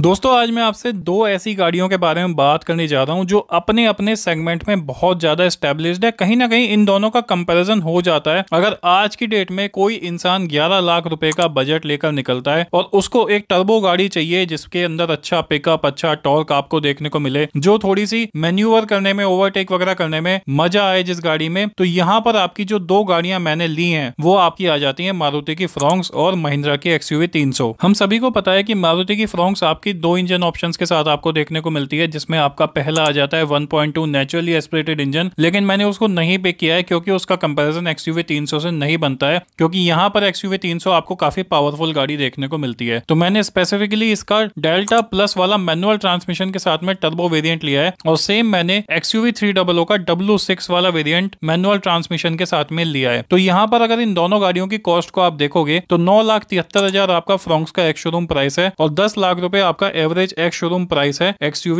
दोस्तों आज मैं आपसे दो ऐसी गाड़ियों के बारे में बात करने जा रहा हूं जो अपने अपने सेगमेंट में बहुत ज्यादा स्टेब्लिश्ड है कहीं ना कहीं इन दोनों का कंपैरिजन हो जाता है अगर आज की डेट में कोई इंसान 11 लाख रुपए का बजट लेकर निकलता है और उसको एक टर्बो गाड़ी चाहिए जिसके अंदर अच्छा पिकअप अच्छा टॉर्क आपको देखने को मिले जो थोड़ी सी मेन्यूवर करने में ओवरटेक वगैरह करने में मजा आए जिस गाड़ी में तो यहाँ पर आपकी जो दो गाड़ियां मैंने ली है वो आपकी आ जाती है मारुति की फ्रोंक्स और महिंद्रा की एक्सयूवी तीन हम सभी को पता है की मारुति की फ्रोंक्स आप आपकी दो इंजन ऑप्शन के साथ आपको देखने को मिलती है जिसमें आपका पहला आ जाता है 1.2 नेचुरली एस्पिरेटेड इंजन लेकिन मैंने उसको नहीं पे किया है क्योंकि उसका कंपैरिजन एक्सयूवी 300 से नहीं बनता है क्योंकि यहाँ पर एक्सयूवी 300 आपको काफी पावरफुल गाड़ी देखने को मिलती है तो मैंने स्पेसिफिकली इसका डेल्टा प्लस वाला मैनुअल ट्रांसमिशन के साथ में टर्बो वेरियंट लिया है और सेम मैंने एक्सयूवी थ्री का डब्ल्यू वाला वेरियंट मैनुअल ट्रांसमिशन के साथ में लिया है तो यहाँ पर अगर इन दोनों गाड़ियों की कॉस्ट को आप देखोगे तो नौ लाख तिहत्तर हजार आपका फ्रॉन्क्स का एक्स शोरूम प्राइस है और दस लाख रुपए आपका एवरेज एक्स शोरूम प्राइस है एक्स यू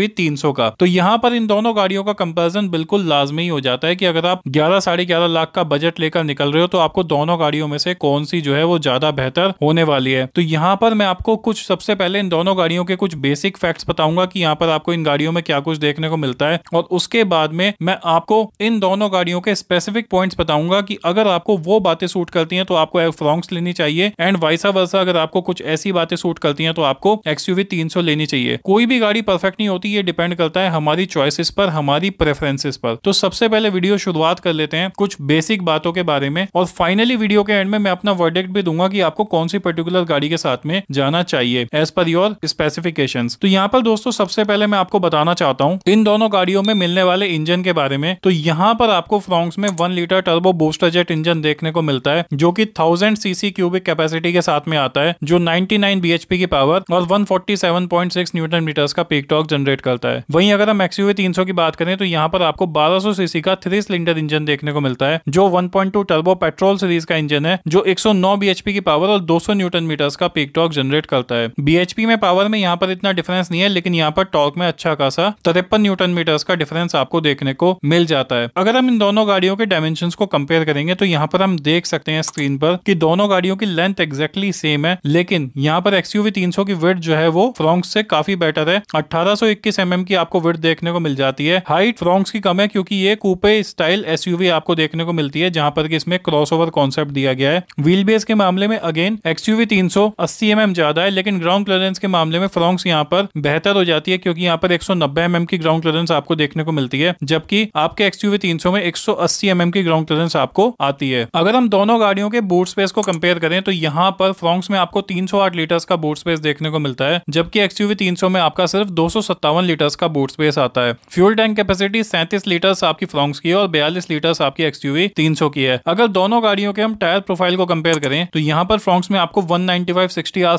का तो यहाँ पर इन दोनों गाड़ियों का कंपेरिजन बिल्कुल लाजमी हो जाता है की अगर आप ग्यारह साढ़े ग्यारह लाख का बजट लेकर निकल रहे हो तो आपको दोनों गाड़ियों में से कौन सी जो है वो ज्यादा बेहतर होने वाली है तो यहाँ पर मैं आपको कुछ सबसे पहले इन दोनों गाड़ियों के कुछ बेसिक फैक्ट्स बताऊंगा कि यहाँ पर आपको इन गाड़ियों में क्या कुछ देखने को मिलता है और उसके बाद में मैं आपको इन दोनों गाड़ियों के स्पेसिफिक पॉइंट्स बताऊंगा कि अगर आपको वो बातें सूट करती हैं तो आपको फ्रॉन्क्स लेनी चाहिए एंड वाइसा वर्सा अगर आपको कुछ ऐसी बातें सूट करती हैं तो आपको एक्सयूवी तीन तीन सौ लेनी चाहिए कोई भी गाड़ी परफेक्ट नहीं होती ये डिपेंड करता है हमारी चॉइसिस पर हमारी प्रेफरेंसेस पर तो सबसे पहले वीडियो शुरुआत कर लेते हैं कुछ बेसिक बातों के बारे में और फाइनली वीडियो के एंड में मैं अपना वर्डेक्ट भी दूंगा कि आपको कौन सी पर्टिकुलर गाड़ी के साथ में जाना चाहिए एज पर योर स्पेसिफिकेशन तो यहाँ पर दोस्तों सबसे पहले मैं आपको बताना चाहता हूँ इन दोनों गाड़ियों में मिलने वाले इंजन के बारे में तो यहाँ पर आपको फ्रॉन्स में one litre turbo booster jet engine देखने को मिलता है जो की थाउजेंड सीसी क्यूबिक कैपेसिटी के साथ में आता है जो नाइनटी नाइन की पावर और वन 7.6 न्यूटन मीटर्स का पीक टॉक जनरेट करता है वहीं अगर हम एक्सयूवी 300 की बात करें तो यहाँ पर आपको 1200 सीसी का थ्री सिलेंडर इंजन देखने को मिलता है जो 1.2 टर्बो पेट्रोल सीरीज का इंजन है जो 109 बीएचपी की पावर और 200 न्यूटन मीटर्स का पीक टॉक जनरेट करता है बीएचपी में पावर में यहाँ पर इतना डिफरेंस नहीं है लेकिन यहाँ पर टॉक में अच्छा खासा तिरपन न्यूटन मीटर्स का डिफरेंस आपको देखने को मिल जाता है अगर हम इन दोनों गाड़ियों के डायमेंशन को कंपेयर करेंगे तो यहाँ पर हम देख सकते हैं स्क्रीन पर की दोनों गाड़ियों की लेंथ एक्जेक्टली सेम है लेकिन यहाँ पर एक्सयूवी तीन की वेट जो है वो फ्रॉक्स से काफी बेटर है 1821 mm की आपको विर्थ देखने को मिल जाती है हाइट फ्रॉक्स की कम है क्योंकि ये कूपे स्टाइल एसयूवी आपको देखने को मिलती है जहां पर कि इसमें क्रॉसओवर कॉन्सेप्ट दिया गया है व्हील बेस के मामले में अगेन एक्सयूवी 380 mm ज्यादा है लेकिन ग्राउंड क्लियरेंस के मामले में फ्रॉक्स यहाँ पर बेहतर हो जाती है क्योंकि यहाँ पर एक mm की ग्राउंड क्लियरेंस आपको देखने को मिलती है जबकि आपके एक्सयूवी सौ में 180 एमएम की ग्राउंड क्लियरेंस आपको आती है अगर हम दोनों गाड़ियों के बूट स्पेस को कंपेयर करें तो यहाँ पर फ्रॉक्स में आपको आठ लीटर्स का बूट स्पेस देखने को मिलता है जबकि जबकि एक्सयूवी 300 में आपका सिर्फ दो लीटर्स का बूट स्पेस आता है फ्यूल टैंक कैपेसिटी सैंतीस लीटर्स आपकी फ्लोंग्स की है और बयालीस लीटर्स आपकी एक्सयूवी 300 की है अगर दोनों गाड़ियों के हम टायर प्रोफाइल को कंपेयर करें तो यहाँ पर फ्लोंग्स में आपको वन नाइनटी आर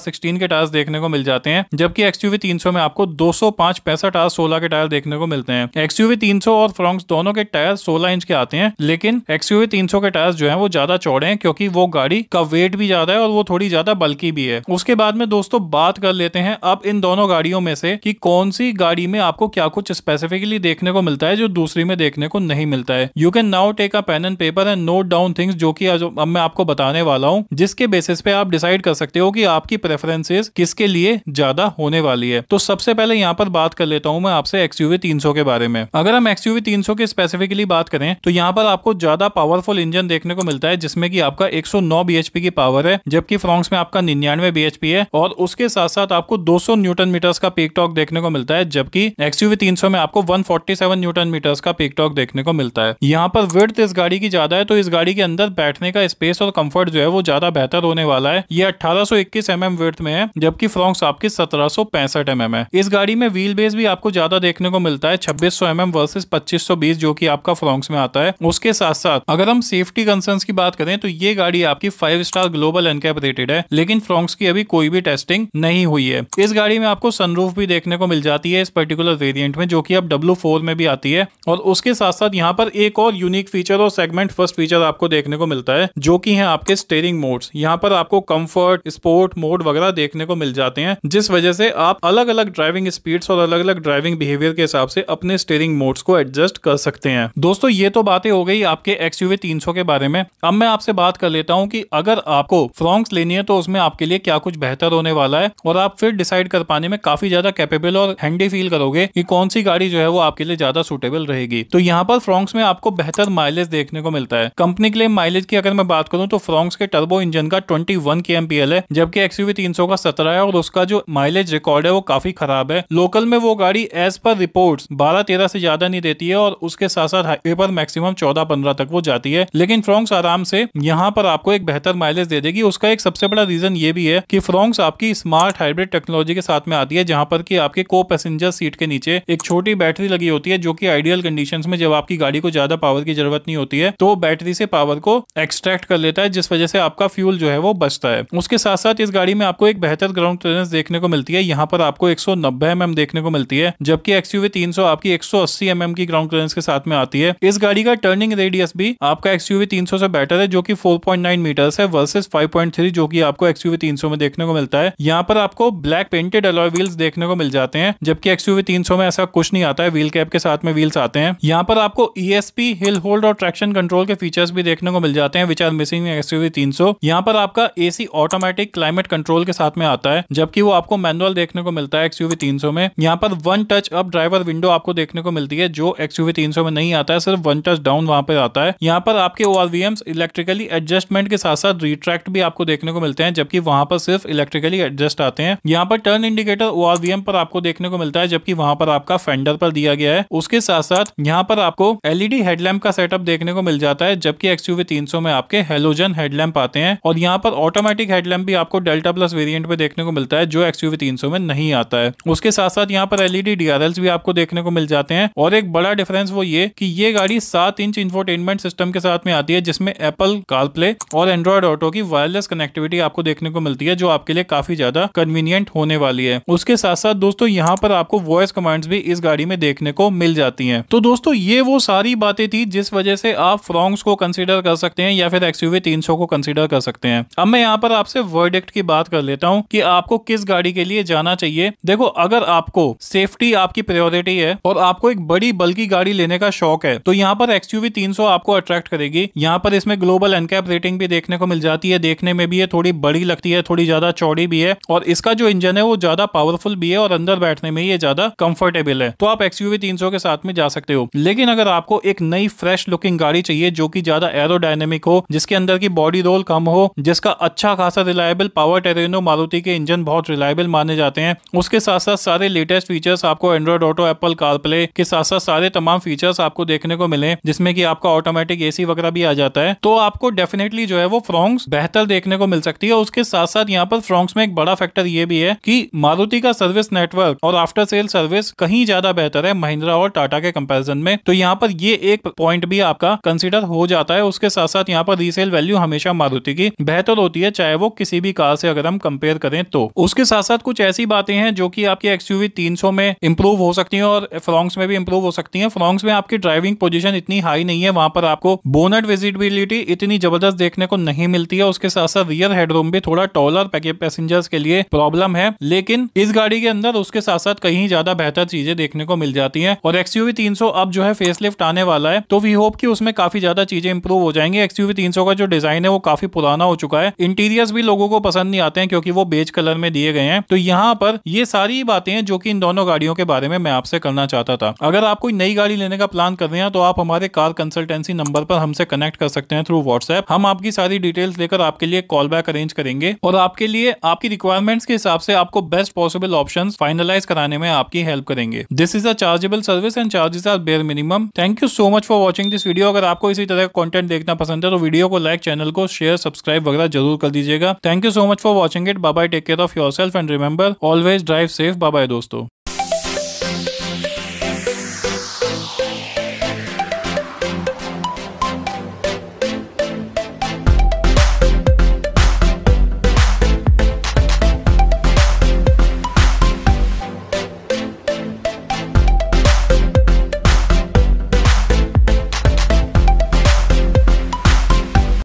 16 के टायर देखने को मिल जाते हैं जबकि एक्सयूवी 300 में आपको दो सौ आर सोलह के टायर देखने को मिलते हैं एक्सयूवी 300 और फ्लोंग्स दोनों के टायर सोलह इंच के आते हैं लेकिन एक्सयूवी 300 के टायर जो है वो ज्यादा चौड़े हैं क्योंकि वो गाड़ी का वेट भी ज्यादा है और वो थोड़ी ज्यादा बल्कि भी है उसके बाद में दोस्तों बात कर लेते हैं अब इन दोनों गाड़ियों में से कि कौन सी गाड़ी में आपको क्या कुछ स्पेसिफिकली देखने को मिलता है जो दूसरी में देखने को नहीं मिलता है you can now take a pen and paper and note down things जो की अब मैं आपको बताने वाला हूँ जिसके बेसिस पे आप डिसाइड कर सकते हो कि आपकी प्रेफरेंसेस किसके लिए ज्यादा होने वाली है तो सबसे पहले यहाँ पर बात कर लेता हूँ मैं आपसे एक्सयूवी 300 के बारे में अगर हम एक्सयूवी 300 की स्पेसिफिकली बात करें तो यहाँ पर आपको ज्यादा पावरफुल इंजन देखने को मिलता है जिसमें कि आपका 109 सौ की पावर है जबकि फ्रॉन्क्स में आपका निन्यानवे बी है और उसके साथ साथ आपको दो न्यूटन मीटर्स का पीक टॉक देखने को मिलता है जबकि एक्सयूवी 300 में आपको 147 न्यूटन मीटर्स का पीक टॉक देखने को मिलता है यहाँ पर विर्थ इस गाड़ी की ज्यादा है तो इस गाड़ी के अंदर बैठने का स्पेस और कम्फर्ट जो है वो ज्यादा बेहतर होने वाला है ये 1821 mm विर्थ में है जबकि फ्रॉक्स आपकी सत्रह 1765 mm है इस गाड़ी में व्हील बेस भी आपको ज्यादा देखने को मिलता है छब्बीस 2600 mm वर्सेस 2520 जो की आपका फ्रॉक्स में आता है उसके साथ साथ अगर हम सेफ्टी कंसर्न की बात करें तो ये गाड़ी आपकी फाइव स्टार ग्लोबल एनकेपरेटेड है लेकिन फ्रॉक्स की अभी कोई भी टेस्टिंग नहीं हुई है इस गाड़ी में आपको सनरूफ भी देखने को मिल जाती है इस पर्टिकुलर वेरिएंट में जो कि अब W4 में भी आती है और उसके साथ साथ यहाँ पर एक और यूनिक फीचर और सेगमेंट फर्स्ट फीचर आपको देखने को मिलता है जो कि है आपके स्टेयरिंग मोड्स यहाँ पर आपको कंफर्ट स्पोर्ट मोड वगैरह देखने को मिल जाते हैं जिस वजह से आप अलग अलग ड्राइविंग स्पीड्स और अलग अलग ड्राइविंग बिहेवियर के हिसाब से अपने स्टेयरिंग मोड्स को एडजस्ट कर सकते हैं दोस्तों ये तो बातें हो गई आपके एक्स 300 के बारे में अब मैं आपसे बात कर लेता हूँ की अगर आपको फ्रॉन्क्स लेनी है तो उसमें आपके लिए क्या कुछ बेहतर होने वाला है और आप फिर डिसाइड डिसाइड कर पाने में काफी ज्यादा कैपेबल और हैंडी फील करोगे कि कौन सी गाड़ी जो है वो आपके लिए ज्यादा सुटेबल रहेगी तो यहाँ पर फ्रॉन्क्स में आपको बेहतर माइलेज देखने को मिलता है कंपनी के लिए माइलेज की अगर मैं बात करूँ तो फ्रॉन्क्स के टर्बो इंजन का twenty one K M P L है जबकि एक्सयूवी तीन सौ का सत्रह है और उसका जो माइलेज रिकॉर्ड है वो काफी खराब है लोकल में वो गाड़ी एज पर रिपोर्ट बारह तेरह से ज्यादा नहीं देती है और उसके साथ साथ हाईवे पर मैक्सिमम चौदह पंद्रह तक वो जाती है लेकिन फ्रॉन्क्स आराम से यहाँ पर आपको एक बेहतर माइलेज दे देगी उसका एक सबसे बड़ा रीजन ये भी है कि फ्रॉन्क्स आपकी स्मार्ट हाइब्रिड टेक्नोलॉजी के साथ में आती है जहां पर कि आपके को पैसेंजर सीट के नीचे एक छोटी बैटरी लगी होती है जो कि आइडियल कंडीशन में जब आपकी गाड़ी को ज्यादा पावर की जरूरत नहीं होती है तो बैटरी से पावर को एक्सट्रैक्ट कर लेता है जिस वजह से आपका फ्यूल जो है वो बचता है उसके साथ साथ इस गाड़ी में आपको एक बेहतर ग्राउंड क्लियरेंस देखने को मिलती है यहाँ पर आपको एक mm देखने को मिलती है जबकि एक्सयूवी तीन आपकी एक सौ mm की ग्राउंड क्लियरेंस के साथ में आती है इस गाड़ी का टर्निंग रेडियस भी आपका एक्सयूवी तीन से बेटर है जो पॉइंट नाइन मीटर है वर्सेस थ्री जो की आपको एक्सयूवी तीन में देखने को मिलता है यहाँ पर आपको black paint painted alloy wheels देखने को मिल जाते हैं जबकि एक्सयूवी 300 में ऐसा कुछ नहीं आता है व्हील कैप के साथ में व्हील्स आते हैं यहाँ पर आपको ईएसपी हिल होल्ड और ट्रैक्शन कंट्रोल के फीचर्स भी देखने को मिल जाते हैं विच आर मिसिंग एक्सयूवी 300 यहाँ पर आपका एसी ऑटोमेटिक क्लाइमेट कंट्रोल के साथ में आता है जबकि वो आपको मैनुअल देखने को मिलता है एक्सयूवी 300 में यहाँ पर one touch up driver window आपको देखने को मिलती है जो एक्सयूवी 300 में नहीं आता है सिर्फ वन टच डाउन वहां पर आता है यहाँ पर आपके ओ इलेक्ट्रिकली एडजस्टमेंट के साथ साथ रिट्रैक्ट भी आपको देखने को मिलते हैं जबकि वहां पर सिर्फ इलेक्ट्रिकली एडजस्ट आते हैं यहाँ पर टर्न इंडिकेटर ओ पर आपको देखने को मिलता है जबकि वहां पर आपका फेंडर पर दिया गया है उसके साथ साथ यहाँ पर आपको एलईडी हेडलैम्प e का सेटअप देखने को मिल जाता है जबकि एक्सयूवी 300 में आपके हेलोजन हेडलैम्प आते हैं और यहाँ पर ऑटोमेटिक हेडलैम्प भी आपको डेल्टा प्लस वेरियंट पे देखने को मिलता है जो एक्सयूवी 300 में नहीं आता है उसके साथ साथ यहाँ पर एलईडी डी e भी आपको देखने को मिल जाते हैं और एक बड़ा डिफरेंस वो ये की ये गाड़ी सात इंच इंफोटेनमेंट सिस्टम के साथ में आती है जिसमें एप्पल कारप्ले और एंड्रॉयड ऑटो की वायरलेस कनेक्टिविटी आपको देखने को मिलती है जो आपके लिए काफी ज्यादा कन्वीनियंट होने वाली है उसके साथ साथ दोस्तों यहाँ पर आपको वॉइस कमांड्स भी इस गाड़ी में देखने को मिल जाती हैं तो दोस्तों ये वो सारी बातें थी जिस वजह से आप फ्रॉन्ग्स को कंसिडर कर सकते हैं या फिर एक्सयूवी तीन को कंसिडर कर सकते हैं अब मैं यहाँ पर आपसे वर्डिक्ट की बात कर लेता हूँ कि आपको किस गाड़ी के लिए जाना चाहिए देखो अगर आपको सेफ्टी आपकी प्रियोरिटी है और आपको एक बड़ी बल्कि गाड़ी लेने का शौक है तो यहाँ पर एक्सयूवी 300 आपको अट्रैक्ट करेगी यहाँ पर इसमें ग्लोबल एनकैप रेटिंग भी देखने को मिल जाती है देखने में भी ये थोड़ी बड़ी लगती है थोड़ी ज्यादा चौड़ी भी है और इसका जो इंजन है वो ज्यादा पावरफुल भी है और अंदर बैठने में ये ज्यादा कंफर्टेबल है तो आप एक्सयूवी 300 के साथ में जा सकते हो लेकिन अगर आपको एक नई फ्रेश लुकिंग गाड़ी चाहिए जो की ज्यादा एरोडायनेमिक हो जिसके अंदर की बॉडी रोल कम हो जिसका अच्छा खासा रिलायबल पावर टेरेनो मारुति के इंजन बहुत रिलायबल माने जाते हैं उसके साथ साथ सारे लेटेस्ट फीचर्स आपको एंड्रॉइड ऑटो एप्पल कारप्ले के साथ साथ सारे तमाम फीचर्स आपको देखने को मिले जिसमें कि आपका ऑटोमेटिक एसी वगैरह भी आ जाता है तो आपको डेफिनेटली जो है वो फ्रॉन्ग्स बेहतर देखने को मिल सकती है उसके साथ साथ यहाँ पर फ्रॉन्ग्स में एक बड़ा फैक्टर ये भी है की मारुति का सर्विस नेटवर्क और आफ्टर सेल सर्विस कहीं ज्यादा बेहतर है महिंद्रा और टाटा के कंपेरिजन में तो यहाँ पर ये एक पॉइंट भी आपका कंसिडर हो जाता है उसके साथ साथ यहाँ पर रीसेल वैल्यू हमेशा मारुति की बेहतर होती है चाहे वो किसी भी कार से अगर हम कंपेयर करें तो उसके साथ साथ कुछ ऐसी बातें हैं जो की आपकी एक्सयूवी 300 में इंप्रूव हो सकती है और फ्रॉन्क्स में भी इंप्रूव हो सकती है फ्रॉन्क्स में आपकी ड्राइविंग पोजिशन इतनी हाई नहीं है वहां पर आपको बोनट विजिबिलिटी इतनी जबरदस्त देखने को नहीं मिलती है उसके साथ साथ रियर हेडरूम भी थोड़ा टॉलर पैसेंजर्स के लिए प्रॉब्लम है लेकिन इस गाड़ी के अंदर उसके साथ साथ कहीं ज्यादा बेहतर चीजें देखने को मिल जाती है और एक्स तीन अब जो है फेसलिफ्ट आने वाला है तो वी होप की उसमें काफी ज्यादा चीजें इंप्रूव हो जाएंगी एक्स तीन का जो डिजाइन है वो काफी पुराना हो चुका है इंटीरियर्स भी लोगों को पसंद नहीं आते हैं क्योंकि वो बेज कलर में दिए गए हैं तो यहाँ पर ये सारी बातें हैं जो कि इन दोनों गाड़ियों के बारे में मैं आपसे करना चाहता था अगर आप कोई नई गाड़ी लेने का प्लान कर रहे हैं तो आप हमारे कार कंसल्टेंसी नंबर पर हमसे कनेक्ट कर सकते हैं थ्रू व्हाट्सएप हम आपकी सारी डिटेल्स लेकर आपके लिए कॉल बैक अरेंज करेंगे और आपके लिए आपकी रिक्वायरमेंट्स के हिसाब से आपको आपको बेस्ट पॉसिबल ऑप्शन फाइनलाइज कराने में आपकी हेल्प करेंगे this is a chargeable service and charges are bare minimum thank you so much for watching this video अगर आपको इसी तरह का कॉन्टेंट देखना पसंद है तो वीडियो को लाइक चैनल को शेयर सब्सक्राइब वगैरह जरूर कर दीजिएगा thank you so much for watching it bye take care of yourself and remember always drive safe bye दोस्तों